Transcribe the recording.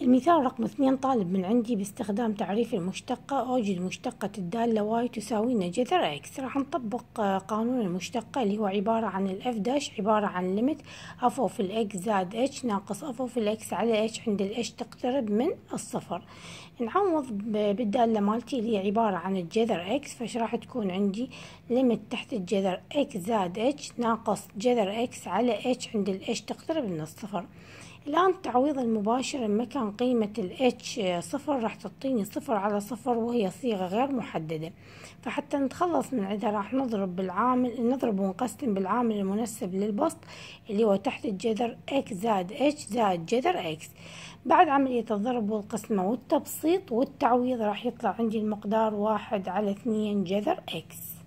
المثال رقم اثنين طالب من عندي باستخدام تعريف المشتقة أوجد مشتقة الدالة واي تساوينا جذر إكس راح نطبق آه، قانون المشتقة اللي هو عبارة عن الإف داش عبارة عن ليمت أف أوف الإكس زائد إتش ناقص أف أوف الإكس على إتش عند الإتش تقترب من الصفر نعوض بالدالة مالتي اللي هي عبارة عن الجذر إكس فش راح تكون عندي ليمت تحت الجذر إكس زائد إتش ناقص جذر إكس على إتش عند الإتش تقترب من الصفر الآن التعويض المباشر بمكان قيمة ال H صفر راح تعطيني صفر على صفر وهي صيغة غير محددة فحتى نتخلص من عندها راح نضرب بالعامل نضرب ونقسم بالعامل المناسب للبسط اللي هو تحت الجذر X زائد H زائد جذر X بعد عملية الضرب والقسمة والتبسيط والتعويض راح يطلع عندي المقدار واحد على اثنين جذر X